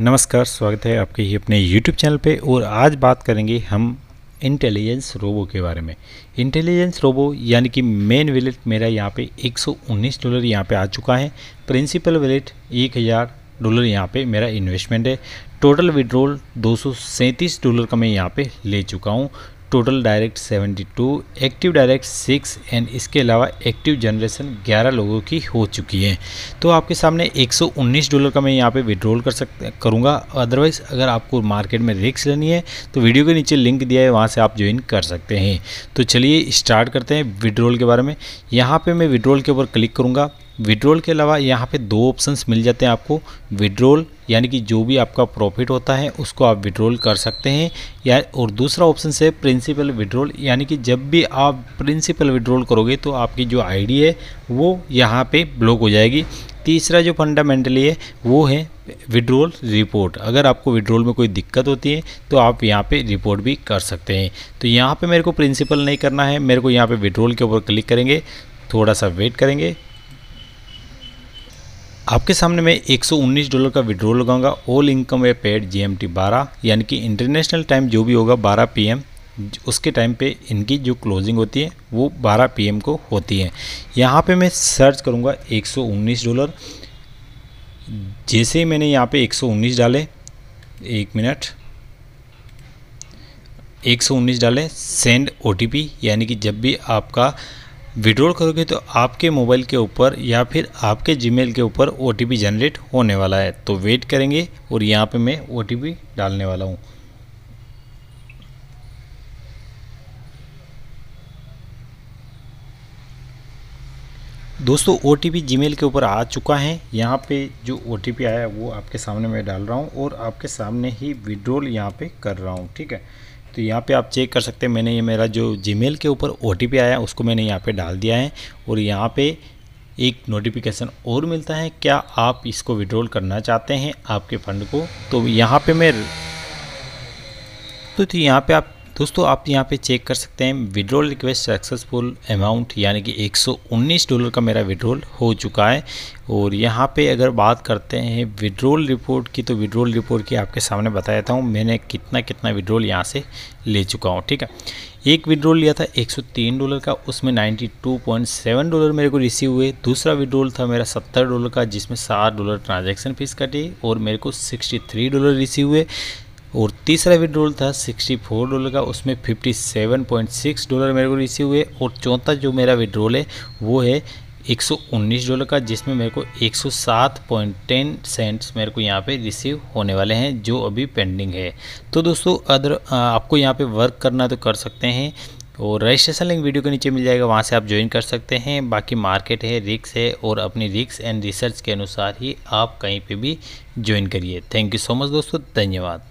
नमस्कार स्वागत है आपके ही अपने YouTube चैनल पे और आज बात करेंगे हम इंटेलिजेंस रोबो के बारे में इंटेलिजेंस रोबो यानी कि मेन विलेट मेरा यहाँ पे 119 डॉलर यहाँ पे आ चुका है प्रिंसिपल विलेट 1000 डॉलर यहाँ पे मेरा इन्वेस्टमेंट है टोटल विड्रोल दो डॉलर का मैं यहाँ पे ले चुका हूँ total direct 72 active direct 6 and इसके अलावा एक्टिव जनरेशन 11 लोगों की हो चुकी है तो आपके सामने 119 डॉलर का मैं यहाँ पे विड्रॉल कर सक करूँगा अदरवाइज़ अगर आपको मार्केट में रिक्स लेनी है तो वीडियो के नीचे लिंक दिया है वहाँ से आप ज्वाइन कर सकते हैं तो चलिए स्टार्ट करते हैं विड्रोल के बारे में यहाँ पर मैं विड्रोल के ऊपर क्लिक करूँगा विड्रोल के अलावा यहाँ पे दो ऑप्शंस मिल जाते हैं आपको विड्रोल यानी कि जो भी आपका प्रॉफिट होता है उसको आप विड्रोल कर सकते हैं या और दूसरा ऑप्शन है प्रिंसिपल विड्रोल यानी कि जब भी आप प्रिंसिपल विड्रोल करोगे तो आपकी जो आईडी है वो यहाँ पे ब्लॉक हो जाएगी तीसरा जो फंडामेंटली है वो है विड्रोल रिपोर्ट अगर आपको विड्रोल में कोई दिक्कत होती है तो आप यहाँ पे रिपोर्ट भी कर सकते हैं तो यहाँ पे मेरे को प्रिंसिपल नहीं करना है मेरे को यहाँ पे विड्रोल के ऊपर क्लिक करेंगे थोड़ा सा वेट करेंगे आपके सामने मैं 119 डॉलर का विड्रोल लगाऊंगा all income A paid GMT 12 यानी कि इंटरनेशनल टाइम जो भी होगा 12 पीएम उसके टाइम पे इनकी जो क्लोजिंग होती है वो 12 पीएम को होती है यहाँ पे मैं सर्च करूँगा 119 डॉलर जैसे ही मैंने यहाँ पे 119 डाले एक मिनट 119 डाले सेंड ओ यानी कि जब भी आपका विड्रॉल करोगे तो आपके मोबाइल के ऊपर या फिर आपके जीमेल के ऊपर ओ जनरेट होने वाला है तो वेट करेंगे और यहाँ पे मैं ओ डालने वाला हूँ दोस्तों ओ टी के ऊपर आ चुका है यहाँ पे जो ओ आया है वो आपके सामने मैं डाल रहा हूँ और आपके सामने ही विड्रॉल यहाँ पे कर रहा हूँ ठीक है तो यहाँ पे आप चेक कर सकते हैं मैंने ये मेरा जो जीमेल के ऊपर ओ आया उसको मैंने यहाँ पे डाल दिया है और यहाँ पे एक नोटिफिकेशन और मिलता है क्या आप इसको विड्रॉल करना चाहते हैं आपके फंड को तो यहाँ पे मैं तो, तो यहाँ पे आप दोस्तों आप यहाँ पे चेक कर सकते हैं विड्रोल रिक्वेस्ट सक्सेसफुल अमाउंट यानी कि 119 डॉलर का मेरा विड्रोल हो चुका है और यहाँ पे अगर बात करते हैं विड्रोल रिपोर्ट की तो विड्रोल रिपोर्ट की आपके सामने बताया था मैंने कितना कितना विड्रोल यहाँ से ले चुका हूँ ठीक है एक विड्रोल लिया था 103 डॉलर का उसमें 92.7 डॉलर मेरे को रिसीव हुए दूसरा विड्रोल था मेरा 70 डॉलर का जिसमें 7 डॉलर ट्रांजैक्शन फीस कटी और मेरे को 63 डॉलर रिसीव हुए और तीसरा विड्रोल था 64 डॉलर का उसमें 57.6 डॉलर मेरे को रिसीव हुए और चौथा जो मेरा विड्रोल है वो है 119 डॉलर का जिसमें मेरे को 107.10 सेंट्स मेरे को यहाँ पे रिसीव होने वाले हैं जो अभी पेंडिंग है तो दोस्तों अदर आपको यहाँ पे वर्क करना तो कर सकते हैं और रजिस्ट्रेशन लिंक वीडियो के नीचे मिल जाएगा वहाँ से आप ज्वाइन कर सकते हैं बाकी मार्केट है रिक्स है और अपनी रिक्स एंड रिसर्च के अनुसार ही आप कहीं पर भी ज्वाइन करिए थैंक यू सो मच दोस्तों धन्यवाद